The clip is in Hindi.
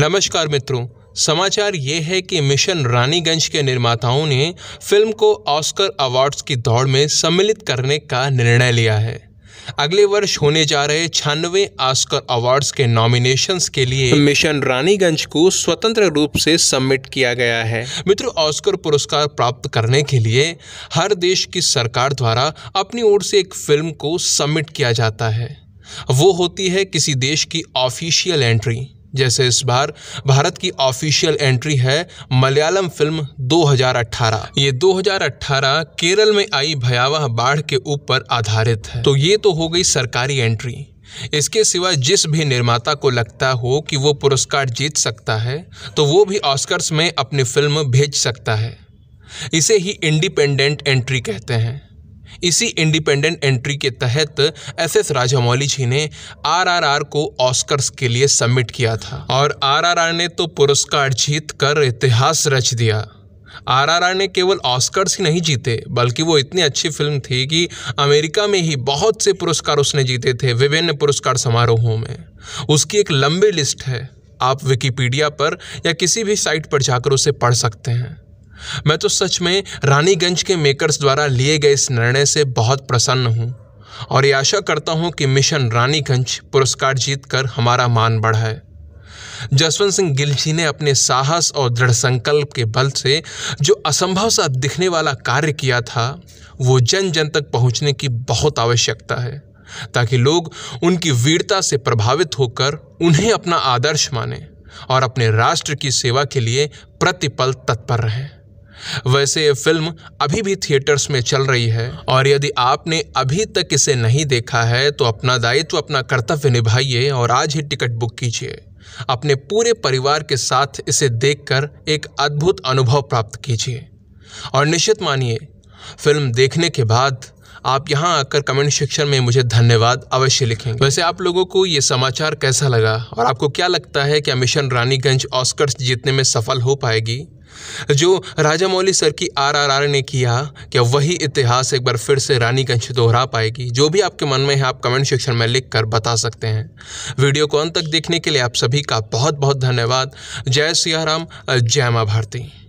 नमस्कार मित्रों समाचार ये है कि मिशन रानीगंज के निर्माताओं ने फिल्म को ऑस्कर अवार्ड्स की दौड़ में सम्मिलित करने का निर्णय लिया है अगले वर्ष होने जा रहे छियानवे ऑस्कर अवार्ड्स के नॉमिनेशंस के लिए मिशन रानीगंज को स्वतंत्र रूप से सबमिट किया गया है मित्रों ऑस्कर पुरस्कार प्राप्त करने के लिए हर देश की सरकार द्वारा अपनी ओर से एक फिल्म को सबमिट किया जाता है वो होती है किसी देश की ऑफिशियल एंट्री जैसे इस बार भारत की ऑफिशियल एंट्री है मलयालम फिल्म 2018 ये 2018 केरल में आई भयावह बाढ़ के ऊपर आधारित है तो ये तो हो गई सरकारी एंट्री इसके सिवा जिस भी निर्माता को लगता हो कि वो पुरस्कार जीत सकता है तो वो भी ऑस्कर्स में अपनी फिल्म भेज सकता है इसे ही इंडिपेंडेंट एंट्री कहते हैं इसी इंडिपेंडेंट एंट्री के तहत एस एस राजामौली जी ने आरआरआर को ऑस्कर्स के लिए सबमिट किया था और आरआरआर ने तो पुरस्कार जीत कर इतिहास रच दिया आरआरआर ने केवल ऑस्कर्स ही नहीं जीते बल्कि वो इतनी अच्छी फिल्म थी कि अमेरिका में ही बहुत से पुरस्कार उसने जीते थे विभिन्न पुरस्कार समारोहों में उसकी एक लंबी लिस्ट है आप विकिपीडिया पर या किसी भी साइट पर जाकर उसे पढ़ सकते हैं मैं तो सच में रानीगंज के मेकर्स द्वारा लिए गए इस निर्णय से बहुत प्रसन्न हूँ और ये आशा करता हूँ कि मिशन रानीगंज पुरस्कार जीतकर हमारा मान बढ़ाए जसवंत सिंह गिल जी ने अपने साहस और दृढ़ संकल्प के बल से जो असंभव सा दिखने वाला कार्य किया था वो जन जन तक पहुंचने की बहुत आवश्यकता है ताकि लोग उनकी वीरता से प्रभावित होकर उन्हें अपना आदर्श माने और अपने राष्ट्र की सेवा के लिए प्रतिपल तत्पर रहें वैसे ये फिल्म अभी भी थिएटर्स में चल रही है और यदि आपने अभी तक इसे नहीं देखा है तो अपना दायित्व अपना कर्तव्य निभाइए और आज ही टिकट बुक कीजिए अपने पूरे परिवार के साथ इसे देखकर एक अद्भुत अनुभव प्राप्त कीजिए और निश्चित मानिए फिल्म देखने के बाद आप यहाँ आकर कमेंट सेक्शन में मुझे धन्यवाद अवश्य लिखेंगे वैसे आप लोगों को ये समाचार कैसा लगा और आपको क्या लगता है कि मिशन रानीगंज ऑस्कर्स जीतने में सफल हो पाएगी जो राजा मौली सर की आर आर आर ने किया क्या वही इतिहास एक बार फिर से रानीगंज दोहरा पाएगी जो भी आपके मन में है आप कमेंट सेक्शन में लिख कर बता सकते हैं वीडियो को अंत तक देखने के लिए आप सभी का बहुत बहुत धन्यवाद जय सियाराम जय माँ भारती